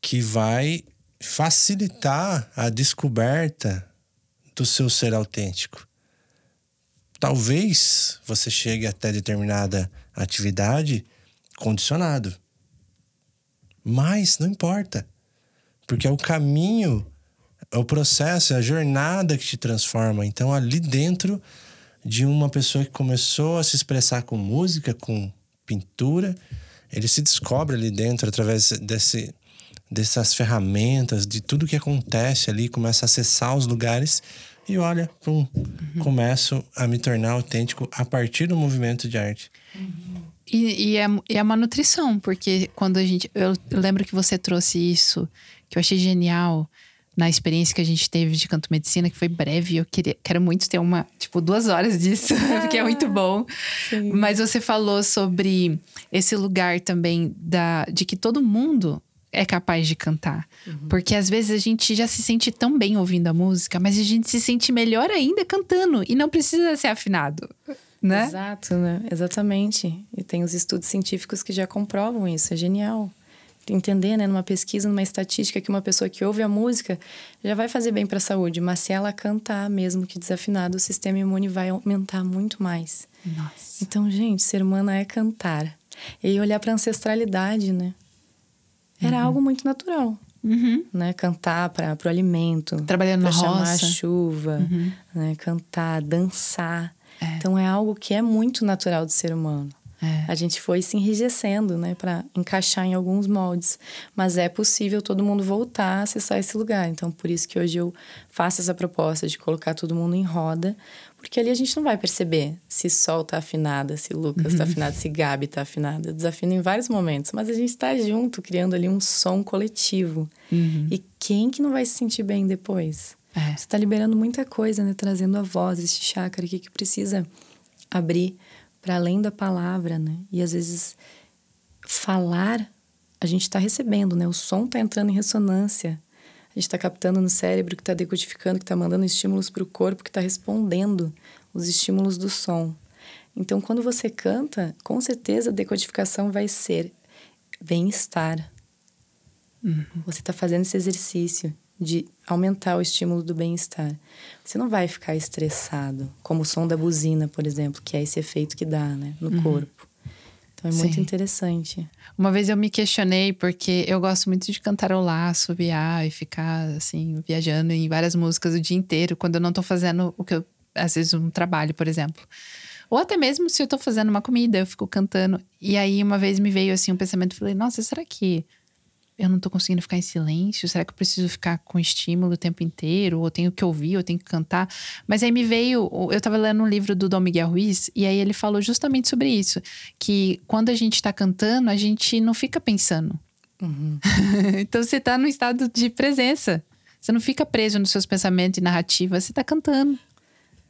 que vai facilitar a descoberta do seu ser autêntico. Talvez você chegue até determinada atividade condicionado. Mas não importa. Porque é o caminho, é o processo, é a jornada que te transforma. Então, ali dentro de uma pessoa que começou a se expressar com música, com pintura, ele se descobre ali dentro através desse dessas ferramentas, de tudo que acontece ali, começo a acessar os lugares e olha, pum, uhum. começo a me tornar autêntico a partir do movimento de arte. Uhum. E, e, é, é uma nutrição, porque quando a gente. Eu lembro que você trouxe isso, que eu achei genial na experiência que a gente teve de canto medicina, que foi breve, eu queria, quero muito ter uma, tipo, duas horas disso, porque é muito ah, bom. Sim. Mas você falou sobre esse lugar também da, de que todo mundo é capaz de cantar. Uhum. Porque às vezes a gente já se sente tão bem ouvindo a música, mas a gente se sente melhor ainda cantando e não precisa ser afinado. Né? Exato, né? Exatamente. E tem os estudos científicos que já comprovam isso. É genial. Entender, né? Numa pesquisa, numa estatística, que uma pessoa que ouve a música já vai fazer bem para a saúde, mas se ela cantar, mesmo que desafinado, o sistema imune vai aumentar muito mais. Nossa. Então, gente, ser humana é cantar. E olhar para ancestralidade, né? Era uhum. algo muito natural. Uhum. Né? Cantar para o alimento. Trabalhando na chamar roça. chamar chuva. Uhum. Né? Cantar, dançar. É. Então, é algo que é muito natural do ser humano. É. A gente foi se enrijecendo, né? Para encaixar em alguns moldes. Mas é possível todo mundo voltar a acessar esse lugar. Então, por isso que hoje eu faço essa proposta de colocar todo mundo em roda. Porque ali a gente não vai perceber se Sol tá afinada, se Lucas tá uhum. tá afinado, se Gabi tá afinada. desafina em vários momentos, mas a gente está junto, criando ali um som coletivo. Uhum. E quem que não vai se sentir bem depois? É. Você está liberando muita coisa, né? Trazendo a voz, esse chakra aqui que precisa abrir para além da palavra, né? E às vezes falar, a gente está recebendo, né? O som tá entrando em ressonância a gente está captando no cérebro que está decodificando, que está mandando estímulos para o corpo, que está respondendo os estímulos do som. Então, quando você canta, com certeza a decodificação vai ser bem-estar. Uhum. Você está fazendo esse exercício de aumentar o estímulo do bem-estar. Você não vai ficar estressado, como o som da buzina, por exemplo, que é esse efeito que dá né, no uhum. corpo. Então é Sim. muito interessante. Uma vez eu me questionei porque eu gosto muito de cantarolar, subiar e ficar assim viajando em várias músicas o dia inteiro quando eu não tô fazendo o que eu às vezes um trabalho, por exemplo. Ou até mesmo se eu tô fazendo uma comida, eu fico cantando. E aí uma vez me veio assim um pensamento, falei: "Nossa, será que eu não tô conseguindo ficar em silêncio? Será que eu preciso ficar com estímulo o tempo inteiro? Ou tenho que ouvir, ou tenho que cantar? Mas aí me veio, eu tava lendo um livro do Dom Miguel Ruiz, e aí ele falou justamente sobre isso: que quando a gente tá cantando, a gente não fica pensando. Uhum. então você tá num estado de presença. Você não fica preso nos seus pensamentos e narrativas, você tá cantando.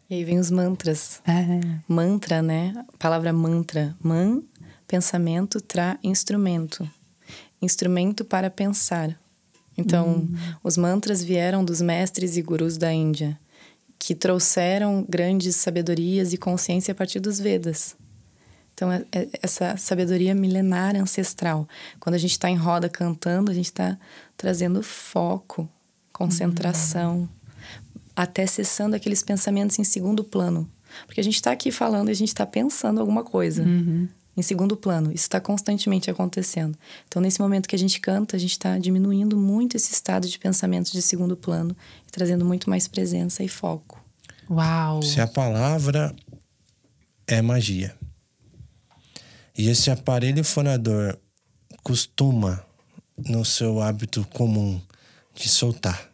E aí vem os mantras. É. Mantra, né? A palavra mantra. Man, pensamento, tra, instrumento instrumento para pensar. Então, uhum. os mantras vieram dos mestres e gurus da Índia, que trouxeram grandes sabedorias e consciência a partir dos Vedas. Então, é, é, essa sabedoria milenar ancestral. Quando a gente está em roda cantando, a gente está trazendo foco, concentração, uhum. até cessando aqueles pensamentos em segundo plano. Porque a gente está aqui falando e a gente está pensando alguma coisa. Uhum em segundo plano. Isso está constantemente acontecendo. Então, nesse momento que a gente canta, a gente está diminuindo muito esse estado de pensamento de segundo plano e trazendo muito mais presença e foco. Uau! Se a palavra é magia e esse aparelho fonador costuma, no seu hábito comum, de soltar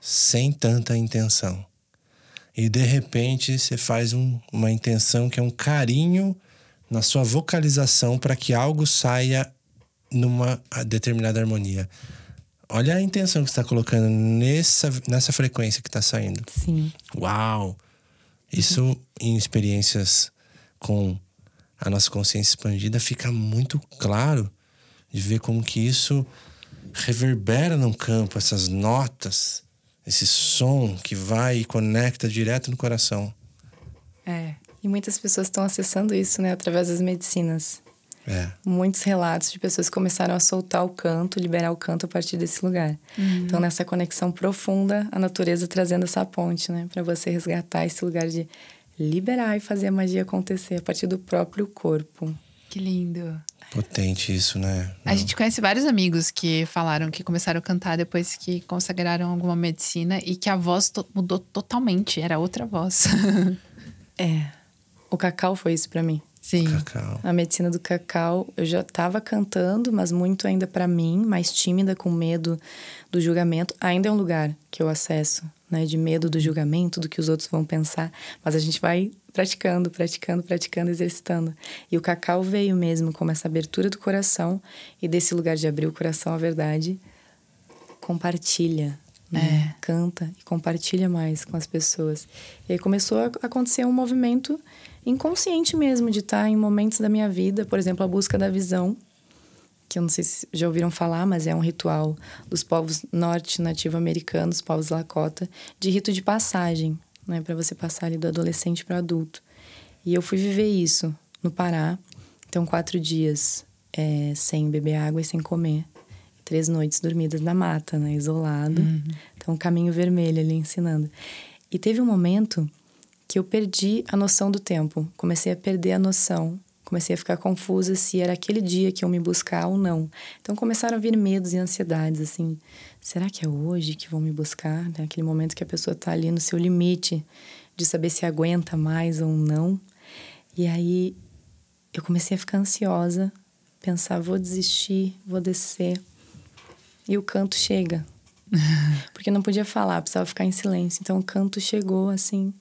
sem tanta intenção. E de repente você faz um, uma intenção que é um carinho na sua vocalização para que algo saia numa ah, determinada harmonia. Olha a intenção que está colocando nessa, nessa frequência que está saindo. Sim. Uau! Isso em experiências com a nossa consciência expandida fica muito claro de ver como que isso reverbera num campo essas notas, esse som que vai e conecta direto no coração. É. E muitas pessoas estão acessando isso, né, através das medicinas. É. Muitos relatos de pessoas que começaram a soltar o canto, liberar o canto a partir desse lugar. Uhum. Então, nessa conexão profunda, a natureza trazendo essa ponte, né? Para você resgatar esse lugar de liberar e fazer a magia acontecer a partir do próprio corpo. Que lindo. Potente isso, né? Não. A gente conhece vários amigos que falaram que começaram a cantar depois que consagraram alguma medicina e que a voz to mudou totalmente, era outra voz. é. O cacau foi isso para mim. Sim. Cacau. A medicina do cacau, eu já estava cantando, mas muito ainda para mim, mais tímida, com medo do julgamento. Ainda é um lugar que eu acesso, né, de medo do julgamento, do que os outros vão pensar, mas a gente vai praticando, praticando, praticando, exercitando. E o cacau veio mesmo como essa abertura do coração e desse lugar de abrir o coração à verdade, compartilha, é. Né? É. Canta e compartilha mais com as pessoas. E aí começou a acontecer um movimento inconsciente mesmo de estar em momentos da minha vida, por exemplo, a busca da visão, que eu não sei se já ouviram falar, mas é um ritual dos povos norte nativo-americanos, povos Lakota, de rito de passagem, né, para você passar ali do adolescente para adulto. E eu fui viver isso no Pará, então quatro dias é, sem beber água e sem comer três noites dormidas na mata, né? Isolado. Uhum. Então, caminho vermelho ali ensinando. E teve um momento que eu perdi a noção do tempo. Comecei a perder a noção. Comecei a ficar confusa se era aquele dia que eu me buscar ou não. Então começaram a vir medos e ansiedades, assim. Será que é hoje que vão me buscar? Naquele né? momento que a pessoa está ali no seu limite de saber se aguenta mais ou não. E aí eu comecei a ficar ansiosa, pensar, vou desistir, vou descer. E o canto chega. Porque não podia falar, precisava ficar em silêncio. Então o canto chegou assim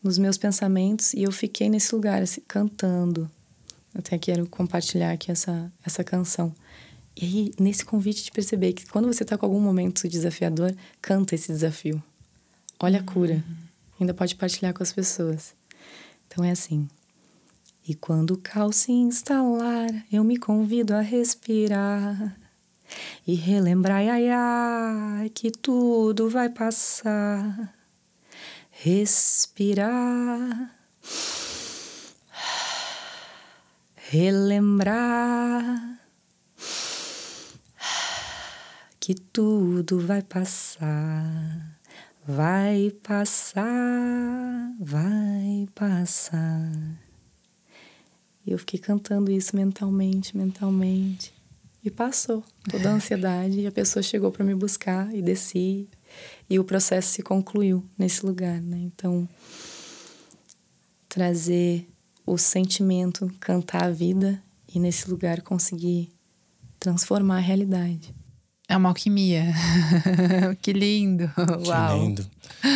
nos meus pensamentos e eu fiquei nesse lugar assim, cantando. Até quero compartilhar aqui essa essa canção. E aí, nesse convite de perceber que quando você está com algum momento desafiador, canta esse desafio. Olha a cura. Uhum. Ainda pode partilhar com as pessoas. Então é assim. E quando o caos se instalar, eu me convido a respirar e relembrai, ai, ai, que tudo vai passar. Respirar. Relembrar que tudo vai passar, vai passar, vai passar. E eu fiquei cantando isso mentalmente, mentalmente. E passou toda a ansiedade e a pessoa chegou para me buscar e desci e o processo se concluiu nesse lugar, né? Então trazer o sentimento, cantar a vida e nesse lugar conseguir transformar a realidade. É uma alquimia. que lindo. Uau. Que lindo.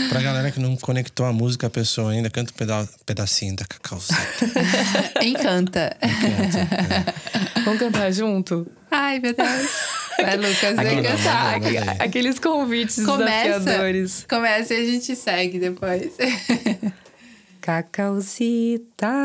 Pra galera que não conectou a música, a pessoa ainda canta um peda pedacinho da Cacauzinha. Encanta. Encanta é. Vamos cantar junto? Ai, meu Deus. Vai, Lucas, vem cantar. Não, não, não, Aqueles convites começa, desafiadores. Começa e a gente segue depois. Cacauzita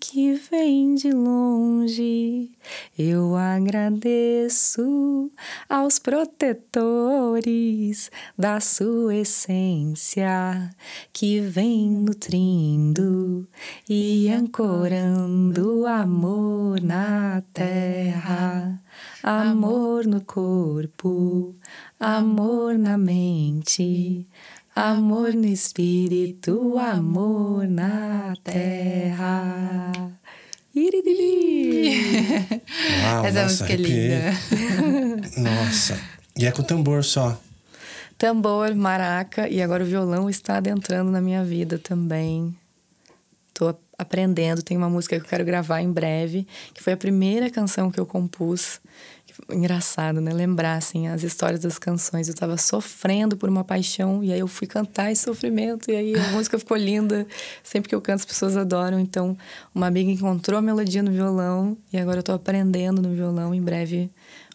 que vem de longe, eu agradeço aos protetores da sua essência que vem nutrindo e ancorando amor na terra, amor no corpo, amor na mente amor no espírito, amor na terra. Iridili! Uau, Essa nossa, música é linda. nossa, e é com tambor só. Tambor, maraca e agora o violão está adentrando na minha vida também. Tô aprendendo, tem uma música que eu quero gravar em breve, que foi a primeira canção que eu compus engraçado, né? Lembrar, assim, as histórias das canções. Eu estava sofrendo por uma paixão e aí eu fui cantar esse sofrimento e aí a música ficou linda. Sempre que eu canto, as pessoas adoram. Então, uma amiga encontrou a melodia no violão e agora eu estou aprendendo no violão. Em breve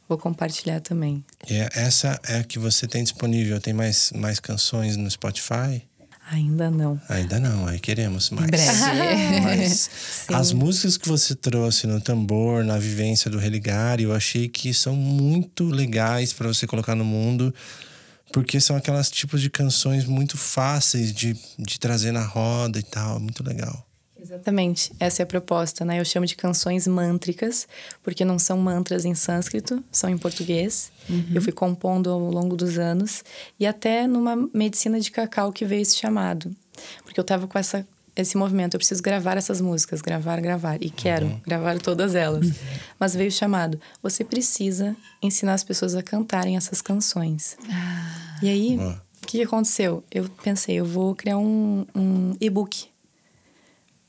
vou compartilhar também. E é, essa é a que você tem disponível? Tem mais, mais canções no Spotify? Ainda não. Ainda não, aí queremos mais. breve. Mas as músicas que você trouxe no tambor, na vivência do religar, eu achei que são muito legais para você colocar no mundo, porque são aquelas tipos de canções muito fáceis de, de trazer na roda e tal, muito legal. Exatamente, essa é a proposta, né? Eu chamo de canções mântricas, porque não são mantras em sânscrito, são em português. Uhum. Eu fui compondo ao longo dos anos e até numa medicina de cacau que veio esse chamado, porque eu tava com essa esse movimento, eu preciso gravar essas músicas, gravar, gravar e quero uhum. gravar todas elas. Uhum. Mas veio o chamado, você precisa ensinar as pessoas a cantarem essas canções. Ah. E aí, ah. o que aconteceu? Eu pensei, eu vou criar um, um e-book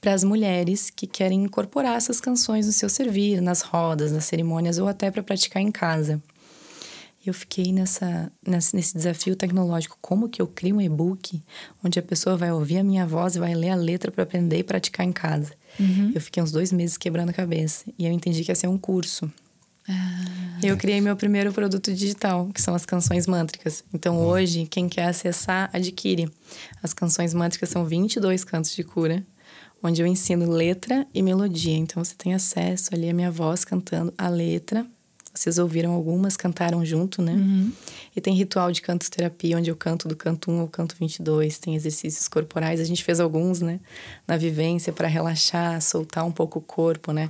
para as mulheres que querem incorporar essas canções no seu servir, nas rodas, nas cerimônias ou até para praticar em casa. Eu fiquei nessa, nesse desafio tecnológico. Como que eu crio um e-book onde a pessoa vai ouvir a minha voz e vai ler a letra para aprender e praticar em casa? Uhum. Eu fiquei uns dois meses quebrando a cabeça e eu entendi que ia ser um curso. Ah, eu criei meu primeiro produto digital, que são as canções mântricas. Então, uhum. hoje, quem quer acessar, adquire. As canções mântricas são 22 cantos de cura onde eu ensino letra e melodia. Então você tem acesso ali à minha voz cantando a letra. Vocês ouviram algumas, cantaram junto, né? Uhum. E tem ritual de canto terapia, onde eu canto do canto 1 ao canto 22. Tem exercícios corporais. A gente fez alguns, né? Na vivência, para relaxar, soltar um pouco o corpo, né?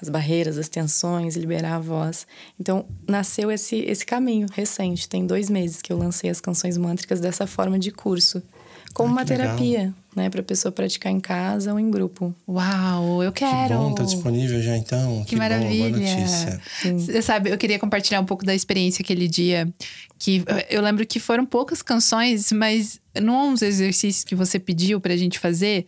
As barreiras, as tensões, liberar a voz. Então, nasceu esse, esse caminho recente. Tem dois meses que eu lancei as canções mântricas dessa forma de curso como ah, uma terapia, legal. né? Para a pessoa praticar em casa ou em grupo. Uau, eu quero! Que bom, tá disponível já então. Que, que maravilha! Bom, boa notícia. Você sabe, eu queria compartilhar um pouco da experiência aquele dia. Que eh, eu lembro que foram poucas canções, mas não uns exercícios que você pediu para a gente fazer,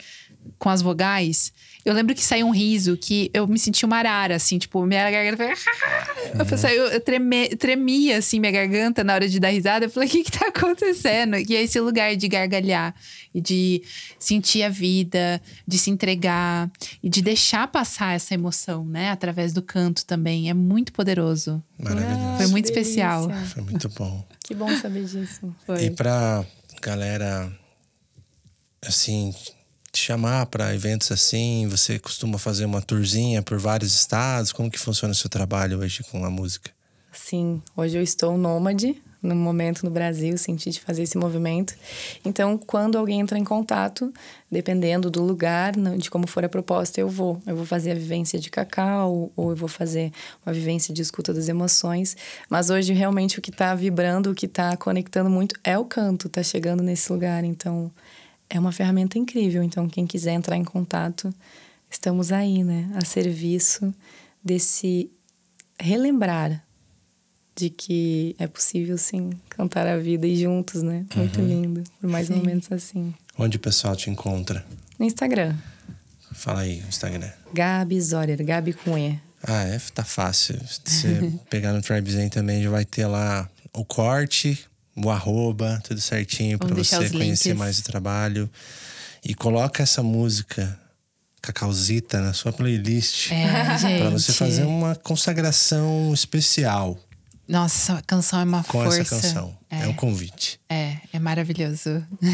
com as vogais, eu lembro que saiu um riso que eu me senti uma arara, assim, tipo, minha garganta foi. Eu, falei eu, eu treme, tremia, assim, minha garganta na hora de dar risada. Eu falei, o que que tá acontecendo? E é esse lugar de gargalhar, e de sentir a vida, de se entregar, e de deixar passar essa emoção, né, através do canto também. É muito poderoso. Maravilhoso. Foi muito especial. Foi muito bom. que bom saber disso. Foi. E pra galera, assim te chamar para eventos assim? Você costuma fazer uma tourzinha por vários estados? Como que funciona o seu trabalho hoje com a música? Sim, hoje eu estou nômade, no momento no Brasil, senti de fazer esse movimento. Então, quando alguém entra em contato, dependendo do lugar, de como for a proposta, eu vou. Eu vou fazer a vivência de cacau, ou eu vou fazer uma vivência de escuta das emoções. Mas hoje, realmente, o que está vibrando, o que está conectando muito é o canto, está chegando nesse lugar. Então, é uma ferramenta incrível. Então, quem quiser entrar em contato, estamos aí, né? A serviço desse relembrar de que é possível, sim, cantar a vida e juntos, né? Muito uhum. lindo. Por mais sim. momentos assim. Onde o pessoal te encontra? No Instagram. Fala aí, Instagram. Gabi Zorer, Gabi com E. Ah, é, tá fácil. Se você pegar no Tribezen também, já vai ter lá o corte, o arroba, tudo certinho para você conhecer mais o trabalho. E coloca essa música Cacauzita na sua playlist é, para você fazer uma consagração especial. Nossa, a canção é uma Com força. Com essa canção. É. é. um convite. É, é maravilhoso.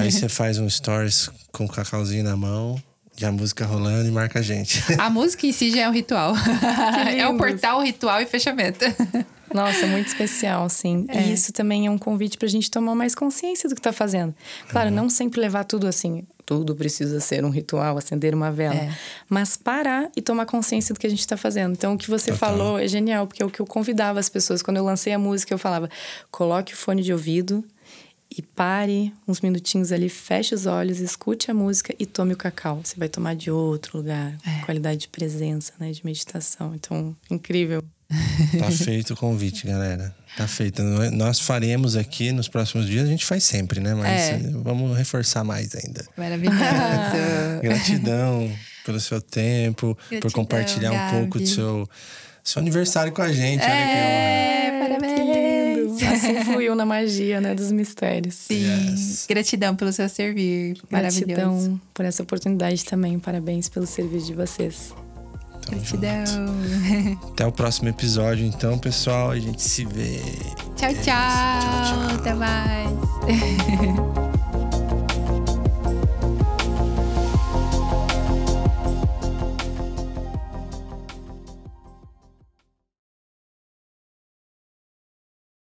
Aí você faz um stories com o cacauzinho na mão e a música rolando e marca a gente. A música em si já é um ritual. é o portal, o ritual e fechamento. Nossa, muito especial, sim. É. E isso também é um convite para a gente tomar mais consciência do que está fazendo. Claro, uhum. não sempre levar tudo assim, tudo precisa ser um ritual, acender uma vela. É. Mas parar e tomar consciência do que a gente está fazendo. Então, o que você Total. falou é genial, porque é o que eu convidava as pessoas. Quando eu lancei a música, eu falava: coloque o fone de ouvido, e pare uns minutinhos ali, feche os olhos, escute a música e tome o cacau. Você vai tomar de outro lugar, é. qualidade de presença, né, de meditação. Então, incrível. Tá feito o convite, galera. Tá feito. É? Nós faremos aqui nos próximos dias, a gente faz sempre, né? Mas é. Eh, vamos reforçar mais ainda. Maravilhoso. Gratidão pelo seu tempo, Gratidão, por compartilhar Gabi. um pouco do seu, seu aniversário com a gente. É, Olha parabéns. Que lindo. Assim fluiu na magia, né? Dos mistérios. Sim. Yes. Gratidão pelo seu servir. Gratidão Maravilhoso. por essa oportunidade também. Parabéns pelo serviço de vocês. Gratidão. Junto. Até o próximo episódio, então, pessoal. A gente se vê. Tchau, é tchau. tchau, tchau. Até mais.